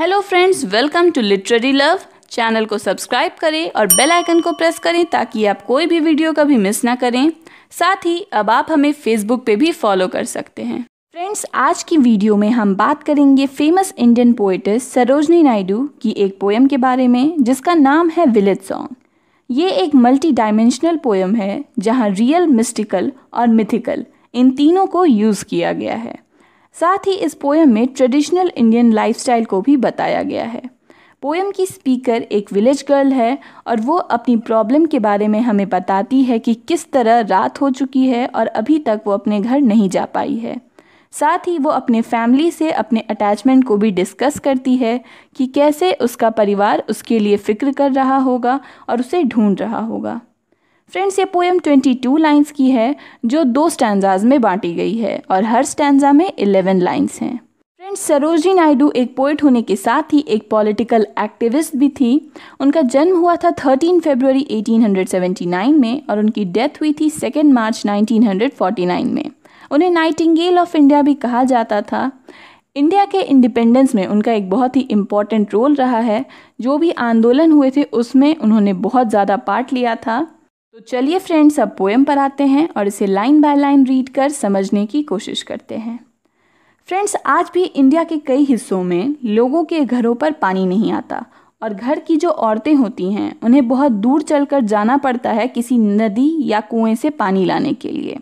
hello friends welcome to literary love channel को subscribe करें और बेल आइकन को प्रेस करें ताकि आप कोई भी वीडियो कभी मिस ना करें साथ ही अब आप हमें फेसबुक पे भी फॉलो कर सकते हैं फ्रेंड्स आज की वीडियो में हम बात करेंगे famous Indian poetess Sarojini Naidu की एक पोएम के बारे में जिसका नाम है विलेज सॉन्ग ये एक मल्टी डायमेंशनल पोएम है जहाँ रियल मिस्टिकल और मिथिकल इन तीनों को यूज़ किया गया है साथ ही इस पोएम में ट्रेडिशनल इंडियन लाइफस्टाइल को भी बताया गया है पोएम की स्पीकर एक विलेज गर्ल है और वो अपनी प्रॉब्लम के बारे में हमें बताती है कि किस तरह रात हो चुकी है और अभी तक वो अपने घर नहीं जा पाई है साथ ही वो अपने फैमिली से अपने अटैचमेंट को भी डिस्कस करती है कि कैसे उसका परिवार उसके लिए फ़िक्र कर रहा होगा और उसे ढूंढ रहा होगा फ्रेंड्स ये पोएम 22 लाइंस की है जो दो स्टैंडाज में बांटी गई है और हर स्टैंडा में 11 लाइंस हैं फ्रेंड्स सरोजी नायडू एक पोइट होने के साथ ही एक पॉलिटिकल एक्टिविस्ट भी थी उनका जन्म हुआ था 13 फरवरी 1879 में और उनकी डेथ हुई थी 2 मार्च 1949 में उन्हें नाइटिंगेल ऑफ इंडिया भी कहा जाता था इंडिया के इंडिपेंडेंस में उनका एक बहुत ही इम्पॉर्टेंट रोल रहा है जो भी आंदोलन हुए थे उसमें उन्होंने बहुत ज़्यादा पार्ट लिया था तो चलिए फ्रेंड्स अब पोएम पर आते हैं और इसे लाइन बाय लाइन रीड कर समझने की कोशिश करते हैं फ्रेंड्स आज भी इंडिया के कई हिस्सों में लोगों के घरों पर पानी नहीं आता और घर की जो औरतें होती हैं उन्हें बहुत दूर चलकर जाना पड़ता है किसी नदी या कुएं से पानी लाने के लिए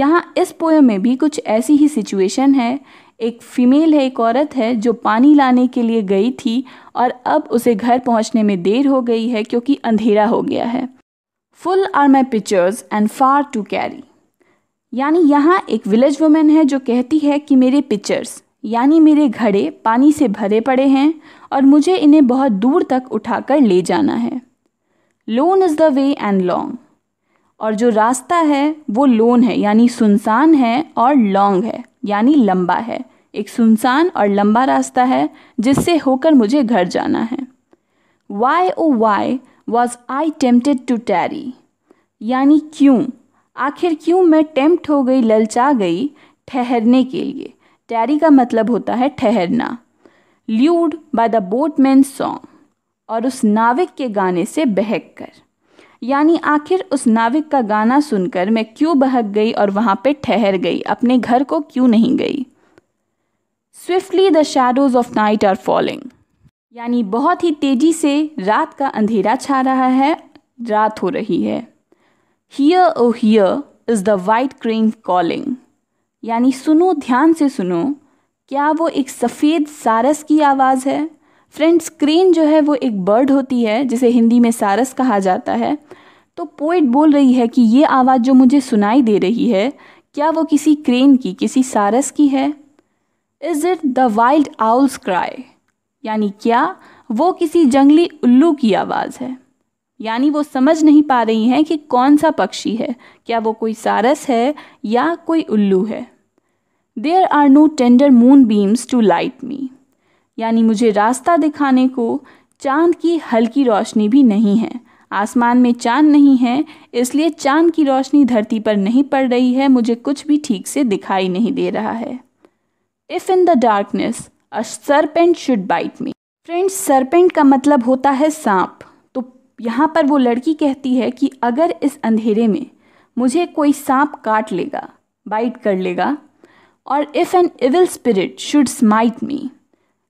यहाँ इस पोएम में भी कुछ ऐसी ही सिचुएशन है एक फीमेल है एक औरत है जो पानी लाने के लिए गई थी और अब उसे घर पहुँचने में देर हो गई है क्योंकि अंधेरा हो गया है full are my pitchers and far to carry यानी यहाँ एक विलेज वुमेन है जो कहती है कि मेरे पिक्चर्स यानी मेरे घड़े पानी से भरे पड़े हैं और मुझे इन्हें बहुत दूर तक उठाकर ले जाना है lone is the way and long और जो रास्ता है वो लोन है यानी सुनसान है और लॉन्ग है यानी लंबा है एक सुनसान और लंबा रास्ता है जिससे होकर मुझे घर जाना है why o why was I tempted to tarry यानी क्यों आखिर क्यों मैं टेम्प्ट हो गई ललचा गई ठहरने के लिए टैरी का मतलब होता है ठहरना ल्यूड बाय द बोट मैन सॉन्ग और उस नाविक के गाने से बहक कर यानी आखिर उस नाविक का गाना सुनकर मैं क्यों बहक गई और वहाँ पे ठहर गई अपने घर को क्यों नहीं गई swiftly the shadows of night are falling यानी बहुत ही तेज़ी से रात का अंधेरा छा रहा है रात हो रही है hear o hear is the white crane calling यानी सुनो ध्यान से सुनो क्या वो एक सफ़ेद सारस की आवाज़ है फ्रेंड्स क्रेन जो है वो एक बर्ड होती है जिसे हिंदी में सारस कहा जाता है तो पोइट बोल रही है कि ये आवाज़ जो मुझे सुनाई दे रही है क्या वो किसी क्रेन की किसी सारस की है is it the wild owl's cry यानी क्या वो किसी जंगली उल्लू की आवाज़ है यानी वो समझ नहीं पा रही हैं कि कौन सा पक्षी है क्या वो कोई सारस है या कोई उल्लू है there are no tender moonbeams to light me यानी मुझे रास्ता दिखाने को चांद की हल्की रोशनी भी नहीं है आसमान में चांद नहीं है इसलिए चांद की रोशनी धरती पर नहीं पड़ रही है मुझे कुछ भी ठीक से दिखाई नहीं दे रहा है if in the darkness a serpent should bite me friends serpent का मतलब होता है सांप तो यहाँ पर वो लड़की कहती है कि अगर इस अंधेरे में मुझे कोई सांप काट लेगा बाइट कर लेगा और if an evil spirit should smite me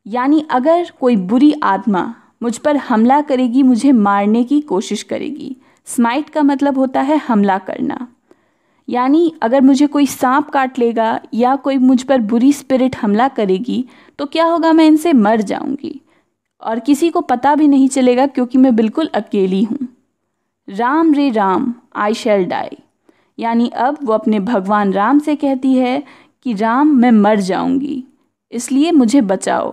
यानी अगर कोई बुरी आत्मा मुझ पर हमला करेगी मुझे मारने की कोशिश करेगी स्माइट का मतलब होता है हमला करना यानी अगर मुझे कोई सांप काट लेगा या कोई मुझ पर बुरी स्पिरिट हमला करेगी तो क्या होगा मैं इनसे मर जाऊंगी और किसी को पता भी नहीं चलेगा क्योंकि मैं बिल्कुल अकेली हूँ राम रे राम आई शेल डाई यानी अब वो अपने भगवान राम से कहती है कि राम मैं मर जाऊंगी इसलिए मुझे बचाओ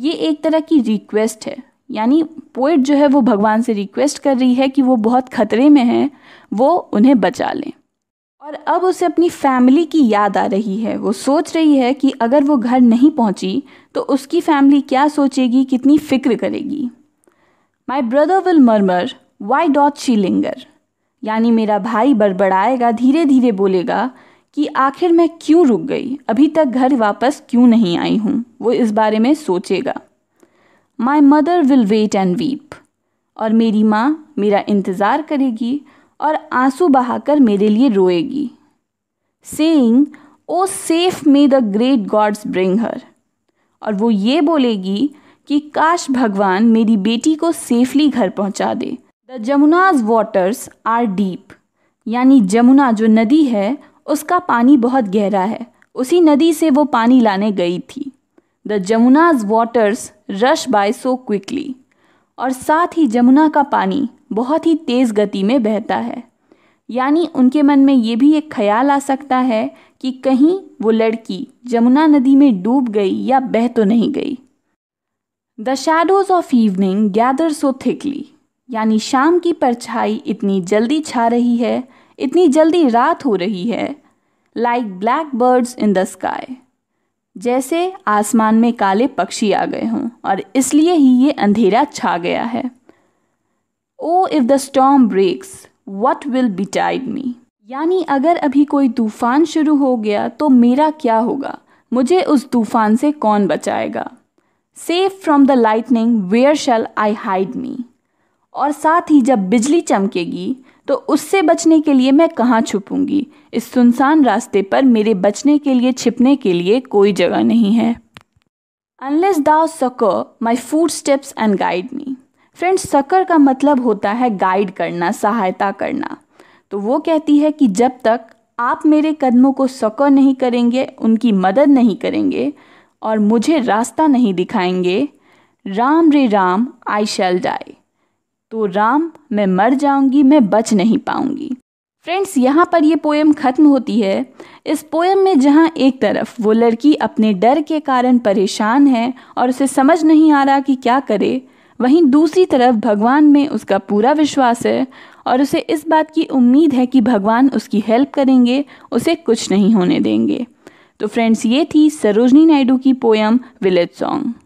ये एक तरह की रिक्वेस्ट है यानी पोइट जो है वो भगवान से रिक्वेस्ट कर रही है कि वो बहुत खतरे में है वो उन्हें बचा लें और अब उसे अपनी फैमिली की याद आ रही है वो सोच रही है कि अगर वो घर नहीं पहुंची तो उसकी फैमिली क्या सोचेगी कितनी फ़िक्र करेगी my brother will murmur why doth she linger यानी मेरा भाई बड़बड़ाएगा धीरे धीरे बोलेगा कि आखिर मैं क्यों रुक गई अभी तक घर वापस क्यों नहीं आई हूँ वो इस बारे में सोचेगा my mother will wait and weep और मेरी माँ मेरा इंतज़ार करेगी और आंसू बहाकर मेरे लिए रोएगी saying o safe may the great gods bring her और वो ये बोलेगी कि काश भगवान मेरी बेटी को सेफली घर पहुंचा दे the Jamuna's waters are deep यानी जमुना जो नदी है उसका पानी बहुत गहरा है उसी नदी से वो पानी लाने गई थी the Jamuna's waters rush by so quickly और साथ ही जमुना का पानी बहुत ही तेज़ गति में बहता है यानी उनके मन में ये भी एक ख्याल आ सकता है कि कहीं वो लड़की जमुना नदी में डूब गई या बह तो नहीं गई the shadows of evening gather so thickly यानी शाम की परछाई इतनी जल्दी छा रही है इतनी जल्दी रात हो रही है like black birds in the sky जैसे आसमान में काले पक्षी आ गए हों और इसलिए ही ये अंधेरा छा गया है o if the storm breaks what will betide me यानी अगर अभी कोई तूफ़ान शुरू हो गया तो मेरा क्या होगा मुझे उस तूफ़ान से कौन बचाएगा safe from the lightning where shall I hide me और साथ ही जब बिजली चमकेगी तो उससे बचने के लिए मैं कहाँ छुपूंगी इस सुनसान रास्ते पर मेरे बचने के लिए छिपने के लिए कोई जगह नहीं है unless thou succour my footsteps and guide me friends succour का मतलब होता है गाइड करना सहायता करना तो वो कहती है कि जब तक आप मेरे कदमों को सकर नहीं करेंगे उनकी मदद नहीं करेंगे और मुझे रास्ता नहीं दिखाएंगे राम रे राम आई शैल डाई तो राम मैं मर जाऊंगी मैं बच नहीं पाऊंगी फ्रेंड्स यहाँ पर ये पोएम ख़त्म होती है इस पोएम में जहाँ एक तरफ वो लड़की अपने डर के कारण परेशान है और उसे समझ नहीं आ रहा कि क्या करे वहीं दूसरी तरफ भगवान में उसका पूरा विश्वास है और उसे इस बात की उम्मीद है कि भगवान उसकी हेल्प करेंगे उसे कुछ नहीं होने देंगे तो फ्रेंड्स ये थी सरोजनी नायडू की पोएम विलेज सॉन्ग